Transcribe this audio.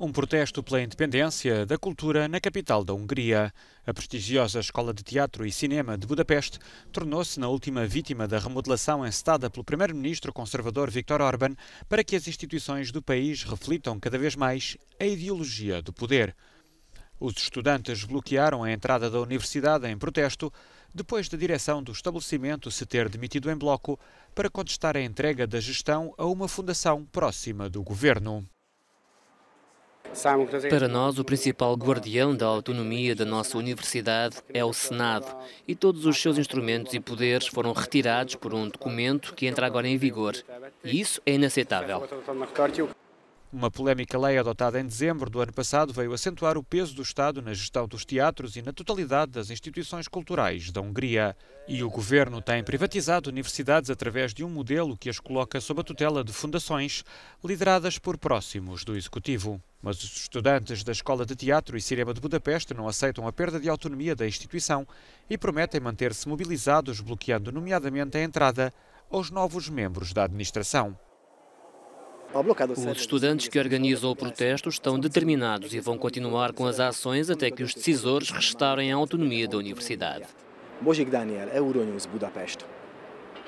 um protesto pela independência da cultura na capital da Hungria. A prestigiosa Escola de Teatro e Cinema de Budapeste tornou-se na última vítima da remodelação encetada pelo primeiro-ministro conservador Viktor Orban para que as instituições do país reflitam cada vez mais a ideologia do poder. Os estudantes bloquearam a entrada da universidade em protesto depois da direção do estabelecimento se ter demitido em bloco para contestar a entrega da gestão a uma fundação próxima do governo. Para nós, o principal guardião da autonomia da nossa universidade é o Senado, e todos os seus instrumentos e poderes foram retirados por um documento que entra agora em vigor. E isso é inaceitável. Uma polémica lei adotada em dezembro do ano passado veio acentuar o peso do Estado na gestão dos teatros e na totalidade das instituições culturais da Hungria. E o governo tem privatizado universidades através de um modelo que as coloca sob a tutela de fundações lideradas por próximos do executivo. Mas os estudantes da Escola de Teatro e Cinema de Budapeste não aceitam a perda de autonomia da instituição e prometem manter-se mobilizados, bloqueando nomeadamente a entrada aos novos membros da administração. Tá os né? estudantes que organizam o protesto estão determinados e vão continuar com as ações até que os decisores restaurem a autonomia da universidade. Mozsik Dániel, Euronews Budapest.